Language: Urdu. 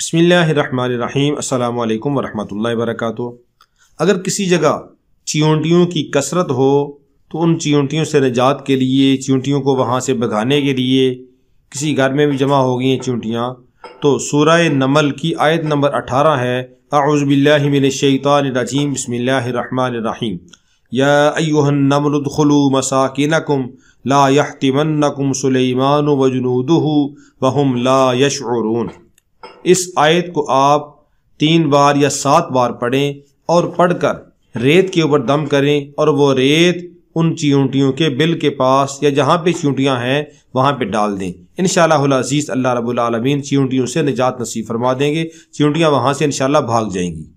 بسم اللہ الرحمن الرحیم السلام علیکم ورحمۃ اللہ وبرکاتہ اگر کسی جگہ چیونٹیوں کی کثرت ہو تو ان چیونٹیوں سے نجات کے لیے چیونٹیوں کو وہاں سے بھگانے کے لیے کسی گھر میں بھی جمع ہو گئی ہیں چیونٹیاں تو سورہ نمل کی آیت نمبر اٹھارہ ہے اعوذ باللہ من الشیطان الرجیم بسم اللہ الرحمن الرحیم یا ایوہ النمل مساکینکم لا سلیمان وجنودہ وهم لا یشعرون इस आयत को आप तीन बार या सात बार पढ़ें और पढ़कर रेत के ऊपर दम करें और वो रेत उन चींटियों के बिल के पास या जहाँ पे चींटियाँ हैं वहाँ पे डाल दें इन अज़ीज़ अल्लाह रबालमीन चींटियों से निजात नसीब फरमा देंगे चींटियाँ वहाँ से इन भाग जाएंगी